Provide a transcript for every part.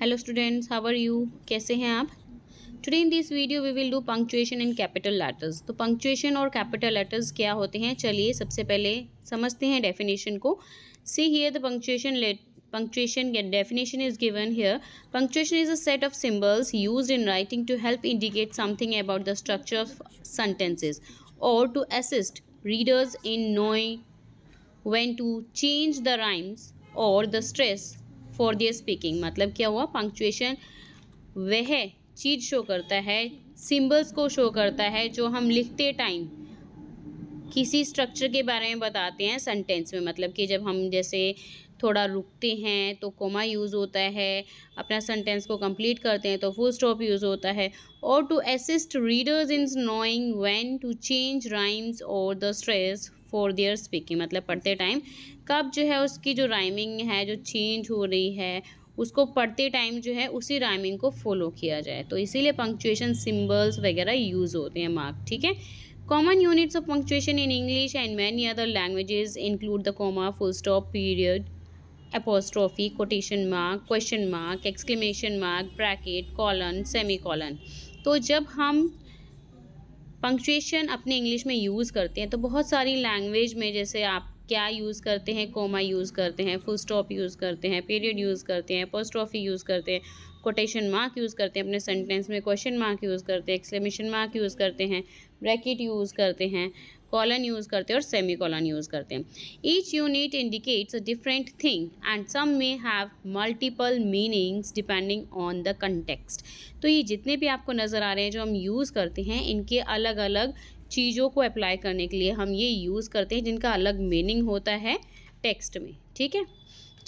hello students how are you कैसे हैं आप today in this video we will do punctuation in capital letters तो punctuation और capital letters क्या होते हैं चलिए सबसे पहले समझते हैं डेफिनेशन को see here the punctuation let punctuation definition is given here punctuation is a set of symbols use in writing to help indicate something about the structure of sentences और to assist readers in knowing when to change the rhymes और the stress for their speaking मतलब क्या हुआ punctuation वह चीज़ show करता है symbols को show करता है जो हम लिखते टाइम किसी स्ट्रक्चर के बारे में बताते हैं सेंटेंस में मतलब कि जब हम जैसे थोड़ा रुकते हैं तो कोमा यूज़ होता है अपना सेंटेंस को कंप्लीट करते हैं तो फुल स्टॉप यूज़ होता है और to assist readers in knowing when to change rhymes और the stress for their speaking मतलब पढ़ते टाइम कब जो है उसकी जो राइमिंग है जो चेंज हो रही है उसको पढ़ते टाइम जो है उसी राइमिंग को फॉलो किया जाए तो इसीलिए पंक्चुएशन सिम्बल्स वगैरह यूज़ होते हैं मार्क ठीक है common units of punctuation in English and many other languages include the comma full stop period apostrophe quotation mark question mark exclamation mark bracket colon semicolon तो जब हम punctuation अपने English में use करते हैं तो बहुत सारी लैंग्वेज में जैसे आप क्या यूज़ करते हैं कोमा यूज़ करते हैं फुल स्टॉप यूज़ करते हैं पीरियड यूज़ करते हैं पोस्ट्रॉफी यूज़ करते हैं कोटेशन मार्क यूज़ करते हैं अपने सेंटेंस में क्वेश्चन मार्क यूज़ करते हैं एक्सक्लेमेशन मार्क यूज़ करते हैं ब्रैकेट यूज़ करते हैं कॉलन यूज़ करते हैं और सेमी कॉलन यूज़ करते हैं each unit indicates a different thing and some may have multiple meanings depending on the context तो ये जितने भी आपको नज़र आ रहे हैं जो हम यूज़ करते हैं इनके अलग अलग चीज़ों को अप्लाई करने के लिए हम ये यूज़ करते हैं जिनका अलग मीनिंग होता है टेक्स्ट में ठीक है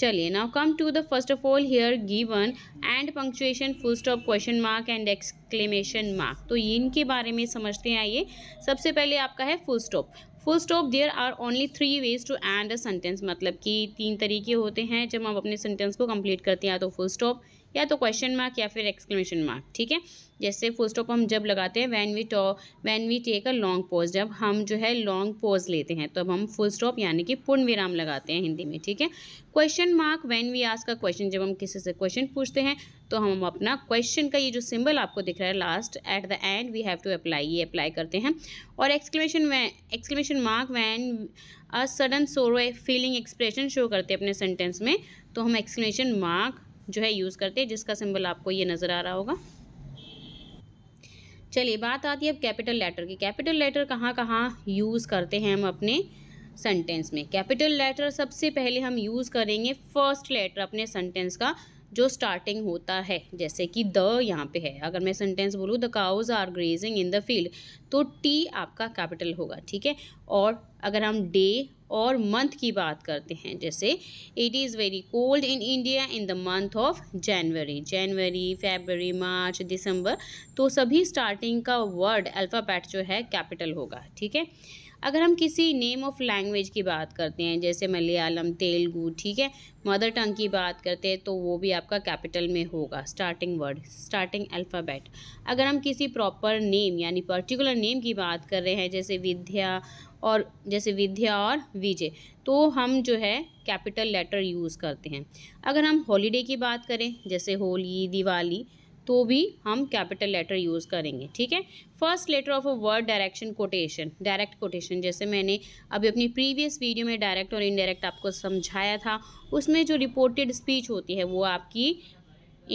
चलिए now come to the first of all here given and punctuation full stop question mark and exclamation mark तो इनके बारे में समझते हैं आइए सबसे पहले आपका है full stop full stop there are only three ways to end a sentence मतलब कि तीन तरीके होते हैं जब हम अपने सेंटेंस को कंप्लीट करते हैं या तो फुल स्टॉप या तो क्वेश्चन मार्क या फिर एक्सक्लेमेशन मार्क ठीक है जैसे फुल स्टॉप हम जब लगाते हैं वैन वी टॉ when we take a long pause जब हम जो है लॉन्ग पोज लेते हैं तब तो हम फुल स्टॉप यानी कि पूर्ण विराम लगाते हैं हिंदी में ठीक है question mark when we ask का क्वेश्चन जब हम किसी से क्वेश्चन पूछते हैं तो हम अपना क्वेश्चन का ये जो सिंबल आपको दिख रहा है last at the end we have to apply ये अप्लाई करते हैं और exclamation exclamation mark when a sudden sorrow feeling expression show करते हैं अपने सेंटेंस में तो हम एक्सक्लेमेशन मार्क जो है यूज़ करते हैं जिसका सिंबल आपको ये नज़र आ रहा होगा चलिए बात आती है अब कैपिटल लेटर की कैपिटल लेटर कहाँ कहाँ यूज़ करते हैं हम अपने सेंटेंस में कैपिटल लेटर सबसे पहले हम यूज़ करेंगे फर्स्ट लेटर अपने सेंटेंस का जो स्टार्टिंग होता है जैसे कि द यहाँ पे है अगर मैं सेंटेंस बोलूँ the cows are grazing in the field तो टी आपका कैपिटल होगा ठीक है और अगर हम डे और मंथ की बात करते हैं जैसे it is very cold in India in the month of January January February March December तो सभी स्टार्टिंग का वर्ड अल्फ़ाबेट जो है कैपिटल होगा ठीक है अगर हम किसी नेम ऑफ लैंग्वेज की बात करते हैं जैसे मलयालम तेलुगू ठीक है मदर टंग की बात करते हैं तो वो भी आपका कैपिटल में होगा स्टार्टिंग वर्ड स्टार्टिंग अल्फ़ाबेट अगर हम किसी प्रॉपर नेम यानी पर्टिकुलर नेम की बात कर रहे हैं जैसे विद्या और जैसे विद्या और विजय तो हम जो है कैपिटल लेटर यूज़ करते हैं अगर हम हॉलीडे की बात करें जैसे होली दिवाली तो भी हम कैपिटल लेटर यूज़ करेंगे ठीक है first letter of a word direction quotation direct quotation जैसे मैंने अभी अपनी प्रीवियस वीडियो में डायरेक्ट और इनडायरेक्ट आपको समझाया था उसमें जो रिपोर्टेड स्पीच होती है वो आपकी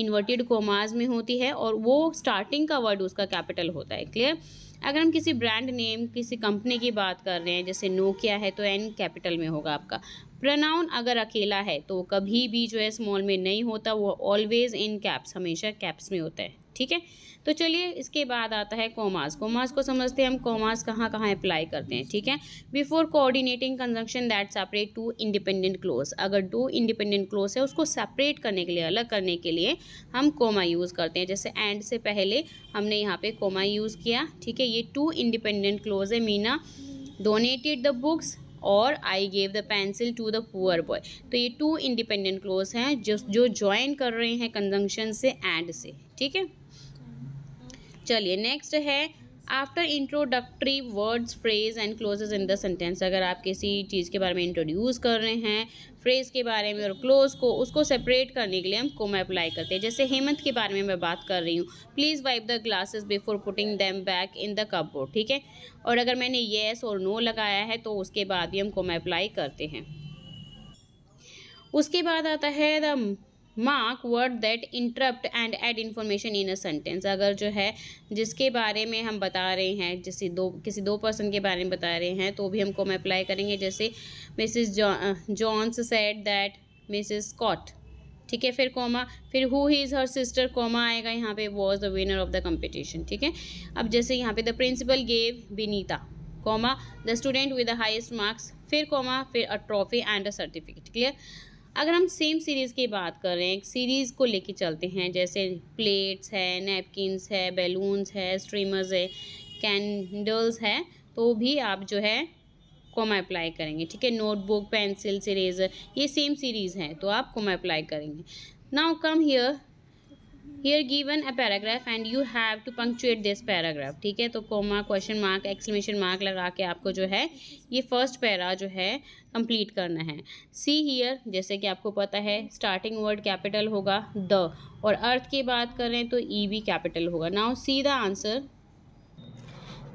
इन्वर्टेड कोमाज में होती है और वो स्टार्टिंग का वर्ड उसका कैपिटल होता है क्लियर अगर हम किसी ब्रांड नेम किसी कंपनी की बात कर रहे हैं जैसे नोकिया है तो एन कैपिटल में होगा आपका प्रनाउन अगर अकेला है तो कभी भी जो है स्मॉल में नहीं होता वो ऑलवेज़ इन कैप्स हमेशा कैप्स में होता है ठीक है तो चलिए इसके बाद आता है कॉमास कॉमास को समझते हैं हम कॉमास कहाँ कहाँ अप्लाई करते हैं ठीक है before coordinating conjunction that separate two independent clause अगर टू इंडिपेंडेंट क्लोज है उसको सेपरेट करने के लिए अलग करने के लिए हम कोमा यूज़ करते हैं जैसे एंड से पहले हमने यहाँ पे कोमा यूज़ किया ठीक है ये टू इंडिपेंडेंट क्लोज है मीना डोनेटेड द बुक्स और I gave the pencil to the poor boy तो ये टू इंडिपेंडेंट क्लोज हैं जो जो ज्वाइन कर रहे हैं कंजंक्शन से एंड से ठीक है चलिए नेक्स्ट है after introductory words phrase and clauses in the sentence अगर आप किसी चीज़ के बारे में इंट्रोड्यूस कर रहे हैं फ्रेज के बारे में और क्लोज को उसको सेपरेट करने के लिए हम कोमा अप्लाई करते हैं जैसे हेमंत के बारे में मैं बात कर रही हूँ please wipe the glasses before putting them back in the cupboard ठीक है और अगर मैंने येस और नो लगाया है तो उसके बाद भी हम कोमा अप्लाई करते हैं उसके बाद आता है the mark word that interrupt and add information in a sentence अगर जो है जिसके बारे में हम बता रहे हैं जैसे दो किसी दो पर्सन के बारे में बता रहे हैं तो भी हमको हम अप्लाई करेंगे जैसे Mrs Jones said that Mrs Scott ठीक है फिर कॉमा फिर who is her sister comma आएगा यहाँ पे was the winner of the competition ठीक है अब जैसे यहाँ पे the principal gave Vinita comma the student with the highest marks फिर कॉमा फिर a trophy and a certificate clear अगर हम सेम सीरीज़ की बात करें एक सीरीज़ को लेके चलते हैं जैसे प्लेट्स है नैपकिनस है बैलून्स है स्ट्रीमर्स है कैंडल्स है तो भी आप जो है कोमा अप्लाई करेंगे ठीक है नोटबुक पेंसिल इरेजर ये सेम सीरीज़ हैं तो आप कोमा अप्लाई करेंगे now come here here given a paragraph and you have to punctuate this paragraph ठीक है तो comma question mark exclamation mark लगा के आपको जो है ये फर्स्ट पैरा जो है कंप्लीट करना है सी हियर जैसे कि आपको पता है स्टार्टिंग वर्ड कैपिटल होगा द और अर्थ की बात करें तो ई e भी कैपिटल होगा now see the answer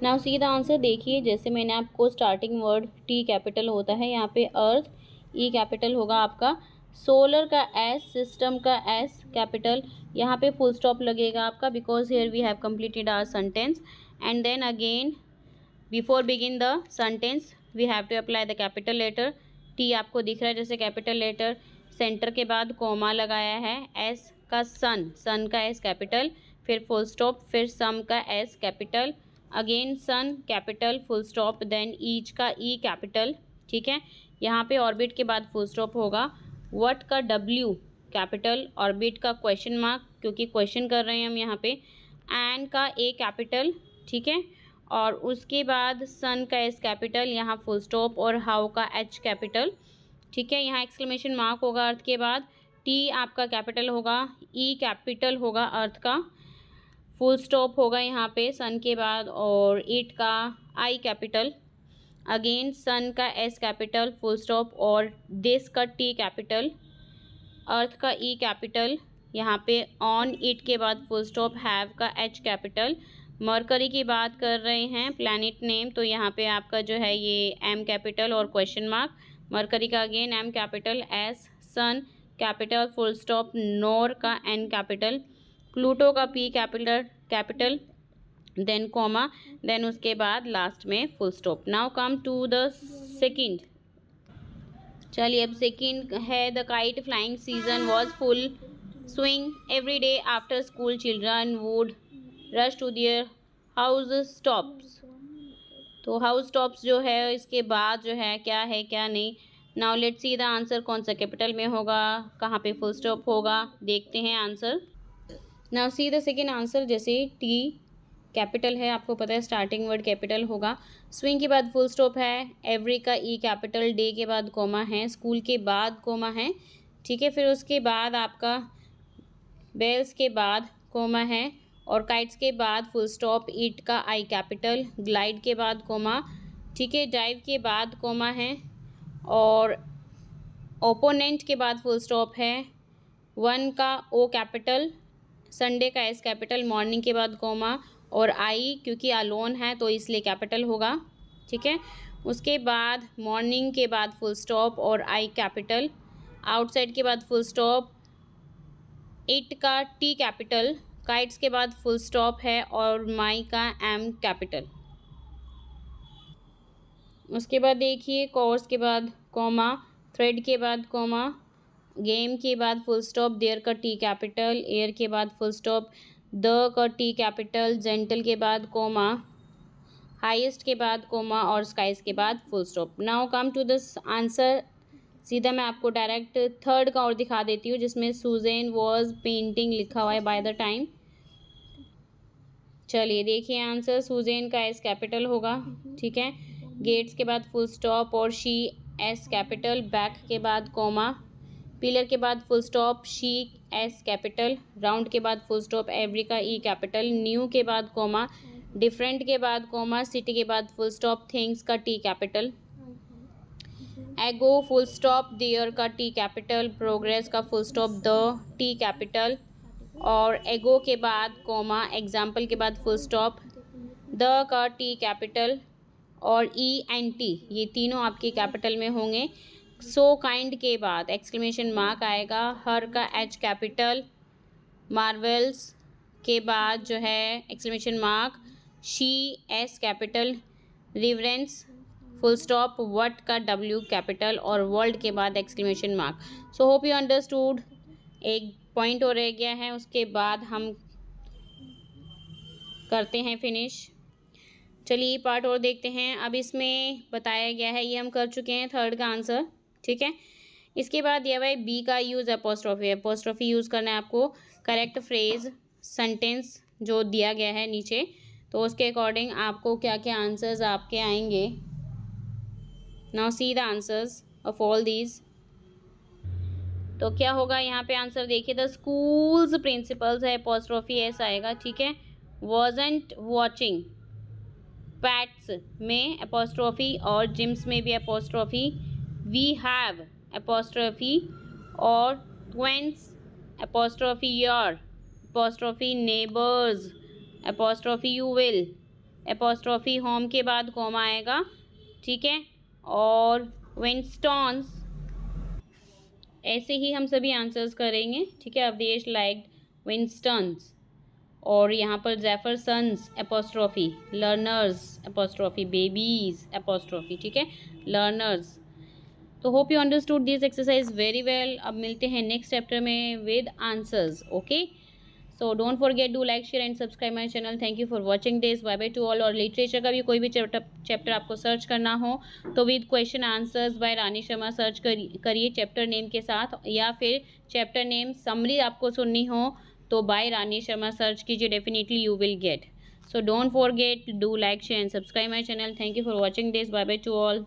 now see the answer देखिए जैसे मैंने आपको स्टार्टिंग वर्ड टी कैपिटल होता है यहाँ पे अर्थ ई e कैपिटल होगा आपका सोलर का एस सिस्टम का एस कैपिटल यहाँ पे फुल स्टॉप लगेगा आपका because here we have completed our sentence and then again before begin the sentence we have to apply the capital letter T आपको दिख रहा है जैसे कैपिटल लेटर सेंटर के बाद कोमा लगाया है एस का सन सन का एस कैपिटल फिर फुल स्टॉप फिर सम का S capital again sun capital full stop then each का ई e कैपिटल ठीक है यहाँ पे ऑर्बिट के बाद फुल स्टॉप होगा वट का डब्ल्यू कैपिटल और बिट का क्वेश्चन मार्क क्योंकि क्वेश्चन कर रहे हैं हम यहाँ पे एन का ए कैपिटल ठीक है और उसके बाद सन का एस कैपिटल यहाँ फुल स्टॉप और हाउ का एच कैपिटल ठीक है यहाँ एक्सक्लेमेशन मार्क होगा अर्थ के बाद टी आपका कैपिटल होगा ई e कैपिटल होगा अर्थ का फुल स्टॉप होगा यहाँ पे सन के बाद और एट का आई कैपिटल अगेन सन का एस कैपिटल फुल स्टॉप और दिस का टी कैपिटल अर्थ का ई e कैपिटल यहाँ पे ऑन इट के बाद फुल स्टॉप हैव का एच कैपिटल मरकरी की बात कर रहे हैं प्लानिट नेम तो यहाँ पे आपका जो है ये एम कैपिटल और क्वेश्चन मार्क मरकरी का again M capital S sun capital full stop nor का एन कैपिटल प्लूटो का P capital capital then comma then उसके बाद लास्ट में full stop now come to the second चलिए अब second है the kite flying season was full swing every day after school children would rush to their house stops तो house stops जो है इसके बाद जो है क्या है क्या नहीं now let see the answer कौन सा कैपिटल में होगा कहाँ पे फुल स्टॉप होगा देखते हैं answer now see the second answer जैसे टी कैपिटल है आपको पता है स्टार्टिंग वर्ड कैपिटल होगा स्विंग के बाद फुल स्टॉप है एवरी का ई कैपिटल डे के बाद कोमा है स्कूल के बाद कोमा है ठीक है फिर उसके बाद आपका बेल्स के बाद कोमा है और काइट्स के बाद फुल स्टॉप ईट का आई कैपिटल ग्लाइड के बाद कोमा ठीक है डाइव के बाद कोमा है और ओपोनेंट के बाद फुल स्टॉप है वन का ओ कैपिटल संडे का एस कैपिटल मॉर्निंग के बाद कोमा और आई क्योंकि अलोन है तो इसलिए कैपिटल होगा ठीक है उसके बाद मॉर्निंग के बाद फुल स्टॉप और आई कैपिटल आउटसाइड के बाद फुल स्टॉप इट का टी कैपिटल काइट्स के बाद फुल स्टॉप है और माई का एम कैपिटल उसके बाद देखिए कोर्स के बाद कॉमा थ्रेड के बाद कॉमा गेम के बाद फुल स्टॉप देयर का टी कैपिटल एयर के बाद फुल स्टॉप द का टी कैपिटल जेंटल के बाद कोमा हाइस्ट के बाद कोमा और स्काइस के बाद full stop now come to this answer सीधा मैं आपको डायरेक्ट थर्ड का और दिखा देती हूँ जिसमें सुजेन वॉज पेंटिंग लिखा हुआ है बाय द टाइम चलिए देखिए आंसर सुजेन का एस कैपिटल होगा ठीक है गेट्स के बाद फुल स्टॉप और शी एस कैपिटल बैक के बाद कोमा पिलर के बाद full stop she S capital round के बाद फुल स्टॉप एवरिका ई कैपिटल न्यू के बाद कॉमा डिफरेंट के बाद कॉमा सिटी के बाद फुल स्टॉप थिंग्स का T capital ago full stop there का टी कैपिटल प्रोग्रेस का full stop the T capital और एगो के बाद कॉमा एग्जाम्पल के बाद फुल स्टॉप द का टी कैपिटल और ई एंड टी ये तीनों आपके कैपिटल में होंगे सो काइंड के बाद एक्सक्लेमेशन मार्क आएगा हर का एच कैपिटल मार्वल्स के बाद जो है exclamation mark she S capital reverence full stop what का डब्ल्यू कैपिटल और वर्ल्ड के बाद exclamation mark so hope you understood एक पॉइंट और रह गया है उसके बाद हम करते हैं फिनिश चलिए पार्ट और देखते हैं अब इसमें बताया गया है ये हम कर चुके हैं थर्ड का आंसर ठीक है इसके बाद यह भाई बी का यूज़ अपोस्ट्रॉफी अपोस्ट्रॉफी यूज़ करना है आपको करेक्ट फ्रेज सेंटेंस जो दिया गया है नीचे तो उसके अकॉर्डिंग आपको क्या क्या आंसर्स आपके आएंगे now see the answers of all these तो क्या होगा यहाँ पे आंसर देखिए द स्कूल्स प्रिंसिपल्स है अपोस्ट्रॉफी ऐसा आएगा ठीक है वॉजेंट वॉचिंग पैट्स में अपोस्ट्रॉफी और जिम्स में भी apostrophe we have apostrophe or twins apostrophe your apostrophe neighbors apostrophe you will apostrophe home के बाद कोमा आएगा ठीक है और विंस्टॉन्स ऐसे ही हम सभी आंसर्स करेंगे ठीक है अवधेश लाइक विंस्टन्स और यहाँ पर Jeffersons apostrophe learners apostrophe babies apostrophe ठीक है लर्नर्स तो hope you understood this exercise very well अब मिलते हैं नेक्स्ट चैप्टर में with answers okay so don't forget do like share and subscribe my channel thank you for watching this bye bye to all और literature का भी कोई भी chapter आपको सर्च करना हो तो with question answers by Rani Sharma search करिए चैप्टर नेम के साथ या फिर चैप्टर नेम समरी आपको सुननी हो तो बाय रानी शर्मा सर्च कीजिए definitely you will get so don't forget do like share and subscribe my channel thank you for watching this bye bye to all